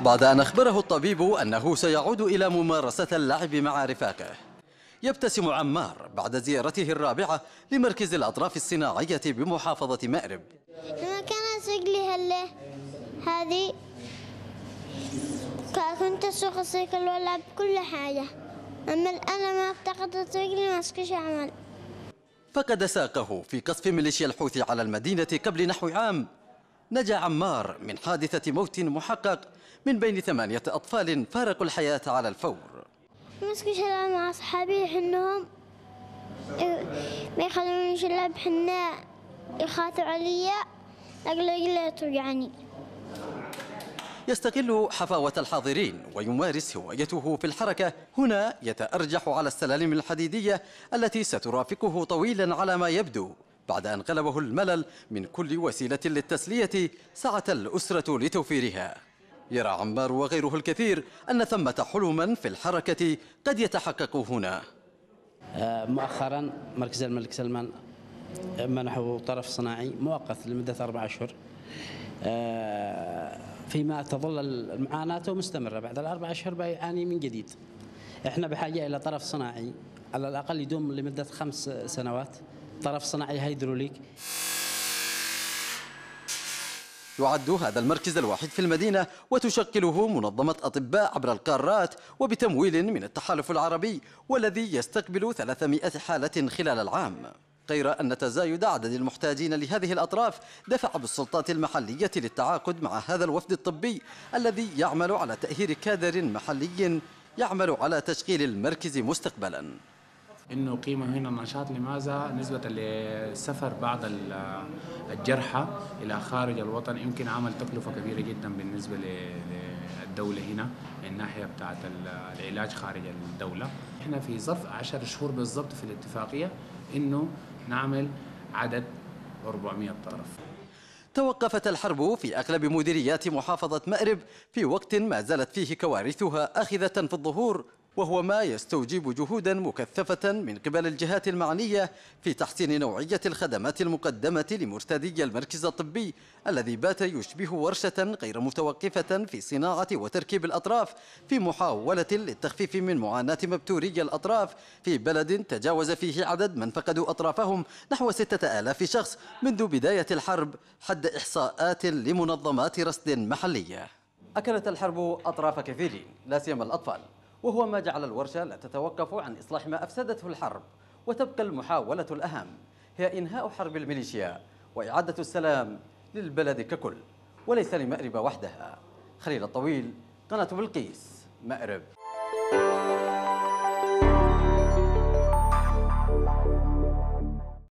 بعد أن أخبره الطبيب أنه سيعود إلى ممارسة اللعب مع رفاقه يبتسم عمار بعد زيارته الرابعة لمركز الأطراف الصناعية بمحافظة مأرب أنا كان سجلي هلا هذه كنت أسوق السيكل وألعب كل حاجة أما الآن ما افتقدت رجلي ما أسكش أعمل فقد ساقه في قصف ميليشيا الحوثي على المدينة قبل نحو عام نجا عمار من حادثة موت محقق من بين ثمانية أطفال فارقوا الحياة على الفور نسكي شلال مع أصحابي حنهم ما يخلوني شلال بحناء يخاطوا علي أقل ترجعني يستغل حفاوة الحاضرين ويمارس هوايته في الحركة هنا يتأرجح على السلالم الحديدية التي سترافقه طويلا على ما يبدو بعد أن غلبه الملل من كل وسيلة للتسلية سعت الأسرة لتوفيرها يرى عمار وغيره الكثير أن ثمة حلما في الحركة قد يتحقق هنا آه، مؤخرا مركز الملك سلمان آه، منحه طرف صناعي مؤقت لمدة أربع أشهر آه، فيما تظل معاناته مستمرة بعد الأربع أشهر بيعاني من جديد احنا بحاجة إلى طرف صناعي على الأقل يدوم لمدة خمس سنوات طرف صناعي هيدروليك يعد هذا المركز الوحيد في المدينة وتشكله منظمة أطباء عبر القارات وبتمويل من التحالف العربي والذي يستقبل 300 حالة خلال العام غير أن تزايد عدد المحتاجين لهذه الأطراف دفع بالسلطات المحلية للتعاقد مع هذا الوفد الطبي الذي يعمل على تأهيل كادر محلي يعمل على تشغيل المركز مستقبلاً انه قيمه هنا النشاط لماذا نسبه لسفر بعض الجرحى الى خارج الوطن يمكن عمل تكلفه كبيره جدا بالنسبه للدوله هنا من الناحيه بتاعه العلاج خارج الدوله احنا في ظرف 10 شهور بالضبط في الاتفاقيه انه نعمل عدد 400 طرف توقفت الحرب في أغلب مديريات محافظة مأرب في وقت ما زالت فيه كوارثها أخذة في الظهور وهو ما يستوجب جهودا مكثفة من قبل الجهات المعنية في تحسين نوعية الخدمات المقدمة لمرتدي المركز الطبي الذي بات يشبه ورشة غير متوقفة في صناعة وتركيب الأطراف في محاولة للتخفيف من معاناة مبتوري الأطراف في بلد تجاوز فيه عدد من فقدوا أطرافهم نحو 6000 شخص منذ بداية الحرب حد إحصاءات لمنظمات رصد محلية أكلت الحرب أطراف كثيرين لا سيما الأطفال وهو ما جعل الورشة لا تتوقف عن إصلاح ما أفسدته الحرب وتبقى المحاولة الأهم هي إنهاء حرب الميليشيا وإعادة السلام للبلد ككل وليس لمأرب وحدها خليل الطويل قناة بلقيس مأرب